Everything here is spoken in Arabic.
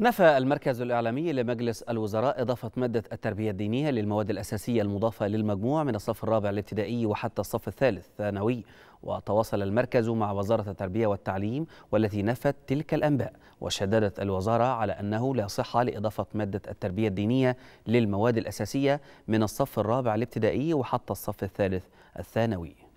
نفى المركز الإعلامي لمجلس الوزراء إضافة مادة التربية الدينية للمواد الأساسية المضافة للمجموع من الصف الرابع الابتدائي وحتى الصف الثالث ثانوي وتواصل المركز مع وزارة التربية والتعليم والتي نفت تلك الأنباء وشددت الوزارة على أنه لا صحة لإضافة مادة التربية الدينية للمواد الأساسية من الصف الرابع الابتدائي وحتى الصف الثالث الثانوي